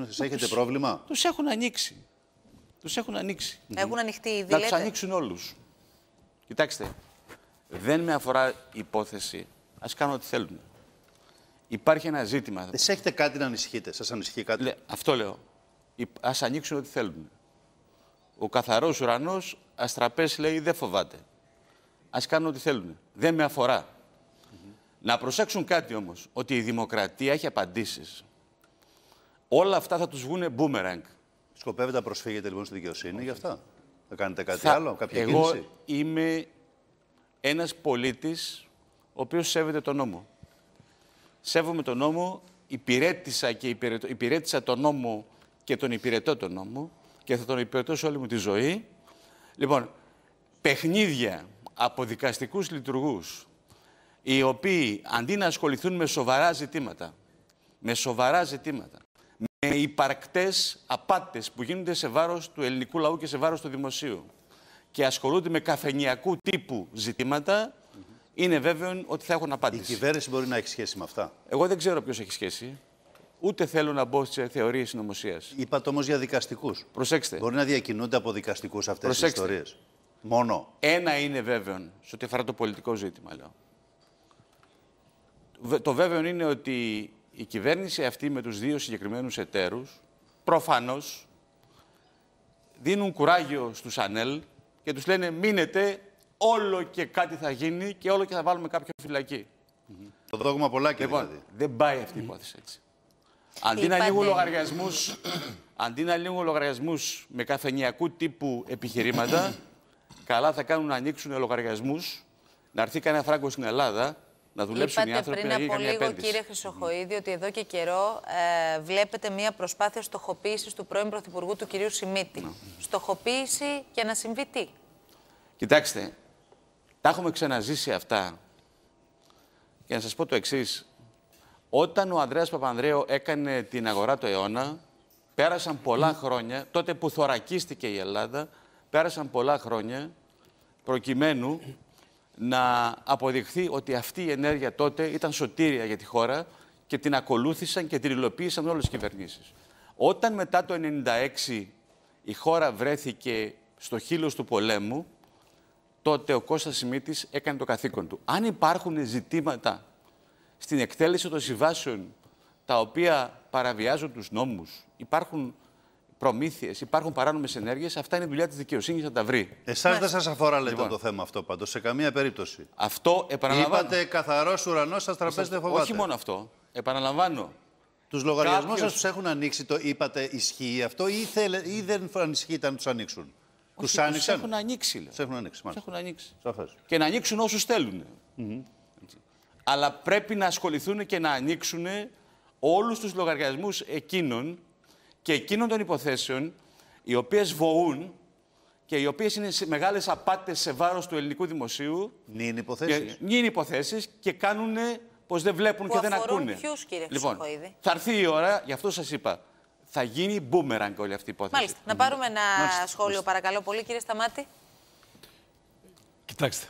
Εσεί έχετε πρόβλημα. Τους έχουν ανοίξει. Τους έχουν ανοίξει. Έχουν ανοιχτεί οι Θα του ανοίξουν όλους. Κοιτάξτε, δεν με αφορά η υπόθεση. Ας κάνω ό,τι θέλουν. Υπάρχει ένα ζήτημα. Σε έχετε κάτι να ανησυχείτε. Σας ανησυχεί κάτι. Λε, αυτό λέω. Ας ανοίξουν ό,τι θέλουν. Ο καθαρός ουρανός, αστραπέ λέει, δεν φοβάται. Ας κάνουν ό,τι θέλουν. Δεν με αφορά. Να προσέξουν κάτι όμως. Ότι η δημοκρατία έχει απαντήσεις όλα αυτά θα τους βγουν boomerang. Σκοπεύετε να προσφύγετε λοιπόν στη δικαιοσύνη για αυτά. Θα κάνετε κάτι θα... άλλο, κάποια Εγώ κίνηση. είμαι ένας πολίτης ο οποίος σέβεται τον νόμο. Σέβομαι τον νόμο, υπηρέτησα, και υπηρετώ, υπηρέτησα τον νόμο και τον υπηρετώ τον νόμο και θα τον υπηρετώ σε όλη μου τη ζωή. Λοιπόν, παιχνίδια από δικαστικούς λειτουργούς οι οποίοι αντί να ασχοληθούν με σοβαρά ζητήματα, με σοβαρά ζητήματα, με υπαρκτές απάτες που γίνονται σε βάρος του ελληνικού λαού και σε βάρος του δημοσίου και ασχολούνται με καφενιακού τύπου ζητήματα, είναι βέβαιο ότι θα έχουν απάντηση. Η κυβέρνηση μπορεί να έχει σχέση με αυτά. Εγώ δεν ξέρω ποιος έχει σχέση. Ούτε θέλω να μπω σε θεωρίες συνωμοσίας. Είπατε όμως για δικαστικούς. Προσέξτε. Μπορεί να διακινούνται από δικαστικούς αυτές τις ιστορίες. Μόνο. Ένα είναι βέβαιο σε ό,τι αφορά το πολιτικό ζήτημα, λέω. Το βέβαιο είναι ότι η κυβέρνηση αυτή με τους δύο συγκεκριμένους εταίρους προφανώς δίνουν κουράγιο στους ΑΝΕΛ και τους λένε μείνετε όλο και κάτι θα γίνει και όλο και θα βάλουμε κάποιο φυλακή. Το δόγμα πολλά και δηλαδή. Λοιπόν, δεν πάει αυτή η υπόθεση έτσι. Αντί να, ανοίγουν λογαριασμούς, με καφενιακού τύπου επιχειρήματα, καλά θα κάνουν να ανοίξουν λογαριασμούς, να έρθει κανένα φράγκο στην Ελλάδα να δουλέψουν Είπατε οι άνθρωποι πριν να από λίγο, επένδυση. κύριε Χρυσοχοίδη, ότι εδώ και καιρό ε, βλέπετε μία προσπάθεια στοχοποίησης του πρώην Πρωθυπουργού του κυρίου Σιμίτη. Mm. Στοχοποίηση για να συμβεί τι. Κοιτάξτε, τα έχουμε ξαναζήσει αυτά. Για να σας πω το εξής. Όταν ο Ανδρέας Παπανδρέου έκανε την αγορά του αιώνα, πέρασαν πολλά χρόνια, τότε που θωρακίστηκε η Ελλάδα, πέρασαν πολλά χρόνια, προκειμένου να αποδειχθεί ότι αυτή η ενέργεια τότε ήταν σωτήρια για τη χώρα και την ακολούθησαν και την υλοποίησαν όλες τις κυβερνήσεις. Όταν μετά το 1996 η χώρα βρέθηκε στο χείλος του πολέμου, τότε ο Κώστας Σιμίτης έκανε το καθήκον του. Αν υπάρχουν ζητήματα στην εκτέλεση των συμβάσεων τα οποία παραβιάζουν τους νόμους, υπάρχουν προμήθειες, υπάρχουν παράνομες ενέργειες. Αυτά είναι η δουλειά της δικαιοσύνης να τα βρει. Εσάς δεν σας αφορά, λέτε, λοιπόν. το θέμα αυτό πάντως, σε καμία περίπτωση. Αυτό επαναλαμβάνω. Είπατε καθαρός ουρανός, σας τραπέζι δεν φοβάται. Όχι μόνο αυτό. Επαναλαμβάνω. Τους λογαριασμούς Κάποιος... σα τους έχουν ανοίξει, το είπατε, ισχύει αυτό ή, θέλε, ή δεν ανησυχείτε αν τους ανοίξουν. Τους έχουν ανοίξει, Τους έχουν ανοίξει, μάλιστα. έχουν ανοίξει. Και να ανοίξουν όσους θέλουν. Mm -hmm. Αλλά πρέπει να ασχοληθούν και να ανοίξουν όλους τους λογαριασμούς εκείνων και εκείνων των υποθέσεων οι οποίες βοούν και οι οποίες είναι μεγάλες απάτες σε βάρος του ελληνικού δημοσίου. Νυν υποθέσεις. Νυν υποθέσεις και κάνουν πως δεν βλέπουν και δεν ακούνε. Ποιους, κύριε λοιπόν, θα έρθει η ώρα, γι' αυτό σας είπα. Θα γίνει μπούμεραγκ όλη αυτή η υπόθεση. Μάλιστα. Να πάρουμε ένα σχόλιο, παρακαλώ πολύ, κύριε Σταμάτη. Κοιτάξτε.